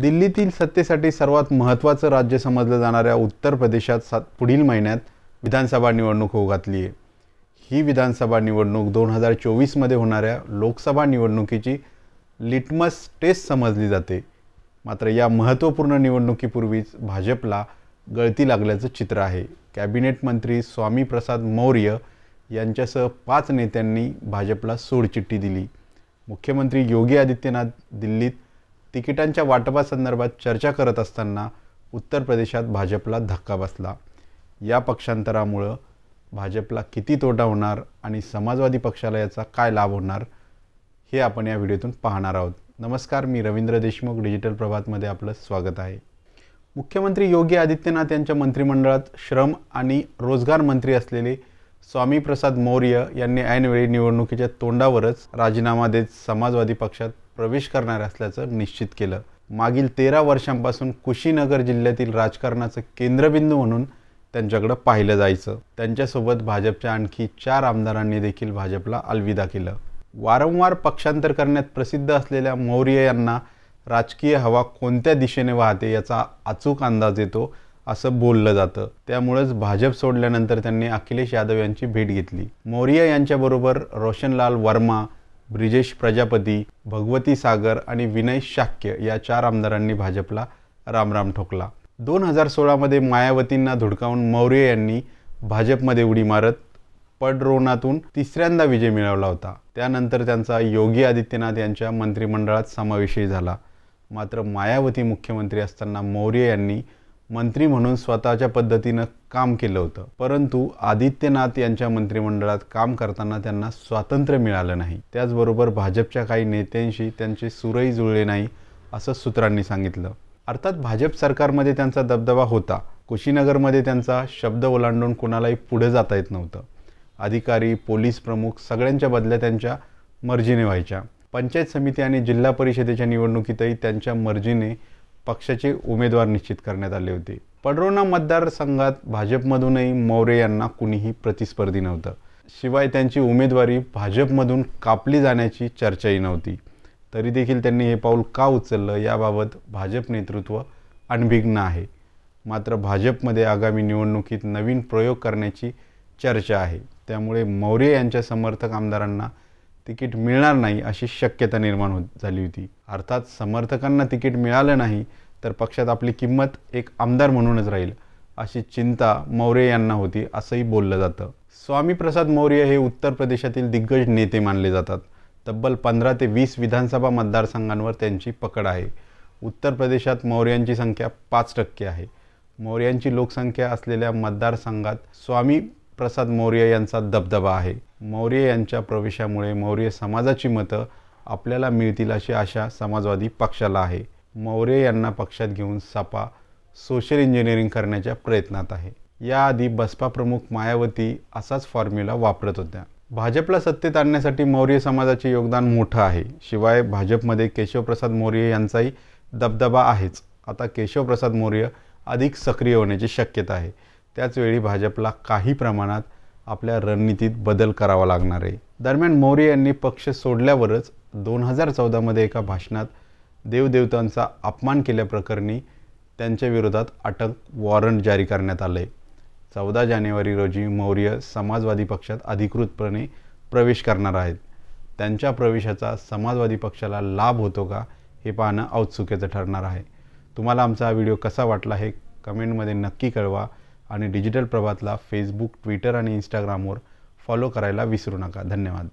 दिल्लीतील सत्तेसाठी सर्वात महत्त्वाचं राज्य समजलं जाणाऱ्या उत्तर प्रदेशात सात पुढील महिन्यात विधानसभा निवडणूक होऊ घातली आहे ही विधानसभा निवडणूक दोन हजार चोवीसमध्ये होणाऱ्या लोकसभा निवडणुकीची लिटमस टेस्ट समजली जाते मात्र या महत्त्वपूर्ण निवडणुकीपूर्वीच भाजपला गळती लागल्याचं चित्र आहे कॅबिनेट मंत्री स्वामी प्रसाद मौर्य यांच्यासह पाच नेत्यांनी भाजपला सोडचिठ्ठी दिली मुख्यमंत्री योगी आदित्यनाथ दिल्लीत तिकिटांच्या वाटपासंदर्भात चर्चा करत असताना उत्तर प्रदेशात भाजपला धक्का बसला या पक्षांतरामुळं भाजपला किती तोटा होणार आणि समाजवादी पक्षाला याचा काय लाभ होणार हे आपण या व्हिडिओतून पाहणार आहोत नमस्कार मी रवींद्र देशमुख डिजिटल प्रभातमध्ये आपलं स्वागत आहे मुख्यमंत्री योगी आदित्यनाथ यांच्या मंत्रिमंडळात श्रम आणि रोजगार मंत्री असलेले स्वामी प्रसाद मौर्य यांनी ऐनवेळी निवडणुकीच्या तोंडावरच राजीनामा देत समाजवादी पक्षात प्रवेश करणार असल्याचं निश्चित केलं मागील तेरा वर्षांपासून कुशीनगर जिल्ह्यातील राजकारणाचं केंद्रबिंदू म्हणून त्यांच्याकडं पाहिलं जायचं त्यांच्यासोबत भाजपच्या आणखी चार आमदारांनी देखील भाजपला अलविदा केलं वारंवार पक्षांतर करण्यात प्रसिद्ध असलेल्या मौर्य यांना राजकीय हवा कोणत्या दिशेने वाहते याचा अचूक अंदाज येतो असं बोललं जातं त्यामुळेच भाजप सोडल्यानंतर त्यांनी अखिलेश यादव यांची भेट घेतली मौर्य यांच्याबरोबर रोशनलाल वर्मा ब्रिजेश प्रजापती भगवती सागर आणि विनय शाक्य या चार आमदारांनी भाजपला रामराम ठोकला दोन हजार सोळामध्ये मायावतींना धुडकावून मौर्य यांनी भाजपमध्ये उडी मारत पडरोनातून तिसऱ्यांदा विजय मिळवला होता त्यानंतर त्यांचा योगी आदित्यनाथ यांच्या मंत्रिमंडळात समावेशही झाला मात्र मायावती मुख्यमंत्री असताना मौर्य यांनी मंत्री म्हणून स्वतःच्या पद्धतीनं काम केलं होतं परंतु आदित्यनाथ यांच्या मंत्रिमंडळात काम करताना त्यांना स्वातंत्र्य मिळालं नाही त्याचबरोबर भाजपच्या काही नेत्यांशी त्यांचे सुरही जुळले नाही असं सूत्रांनी सांगितलं अर्थात भाजप सरकारमध्ये त्यांचा दबदबा होता कुशीनगरमध्ये त्यांचा शब्द ओलांडून कुणालाही पुढे जाता येत नव्हतं अधिकारी पोलीस प्रमुख सगळ्यांच्या बदल्या त्यांच्या मर्जीने व्हायच्या पंचायत समिती आणि जिल्हा परिषदेच्या निवडणुकीतही त्यांच्या मर्जीने पक्षाची उमेदवार निश्चित करण्यात आली होती पडरोना मतदारसंघात भाजपमधूनही मौर्य यांना कुणीही प्रतिस्पर्धी नव्हतं शिवाय त्यांची उमेदवारी भाजपमधून कापली जाण्याची चर्चाही नव्हती तरी देखील त्यांनी हे पाऊल का उचललं याबाबत भाजप नेतृत्व अनभिज्ञ आहे मात्र भाजपमध्ये आगामी निवडणुकीत नवीन प्रयोग करण्याची चर्चा आहे त्यामुळे मौर्य यांच्या समर्थक आमदारांना तिकीट मिळणार नाही अशी शक्यता निर्माण हो झाली होती अर्थात समर्थकांना तिकीट मिळालं नाही तर पक्षात आपली किंमत एक आमदार म्हणूनच राहील अशी चिंता मौर्य यांना होती असंही बोललं जातं स्वामी प्रसाद मौर्य हे उत्तर प्रदेशातील दिग्गज नेते मानले जातात तब्बल पंधरा ते वीस विधानसभा मतदारसंघांवर त्यांची पकड आहे उत्तर प्रदेशात मौर्यांची संख्या पाच टक्के आहे मौर्यांची लोकसंख्या असलेल्या मतदारसंघात स्वामी प्रसाद मौर्य यांचा दबदबा आहे मौर्य यांच्या प्रवेशामुळे मौर्य समाजाची मतं आपल्याला मिळतील अशी आशा समाजवादी पक्षाला आहे मौर्य यांना पक्षात घेऊन सपा सोशल इंजिनिअरिंग करण्याच्या प्रयत्नात आहे याआधी बसपा प्रमुख मायावती असाच फॉर्म्युला वापरत होत्या भाजपला सत्तेत आणण्यासाठी मौर्य समाजाचे योगदान मोठं आहे शिवाय भाजपमध्ये केशवप्रसाद मौर्य यांचाही दबदबा आहेच आता केशवप्रसाद मौर्य अधिक सक्रिय होण्याची शक्यता आहे त्याचवेळी भाजपला काही प्रमाणात आपल्या रणनीतीत बदल करावा लागणार आहे दरम्यान मौर्य यांनी पक्ष सोडल्यावरच दोन हजार चौदामध्ये एका भाषणात देवदेवतांचा अपमान केल्याप्रकरणी त्यांच्या विरोधात अटक वॉरंट जारी करण्यात आले चौदा जानेवारी रोजी मौर्य समाजवादी पक्षात अधिकृतपणे प्रवेश करणार आहेत त्यांच्या प्रवेशाचा समाजवादी पक्षाला लाभ होतो का हे पाहणं औत्सुक्याचं ठरणार आहे तुम्हाला आमचा हा व्हिडिओ कसा वाटला हे कमेंटमध्ये नक्की कळवा आणि डिजिटल प्रभातला फेसबुक ट्विटर आणि इंस्टाग्रामवर फॉलो करायला विसरू नका धन्यवाद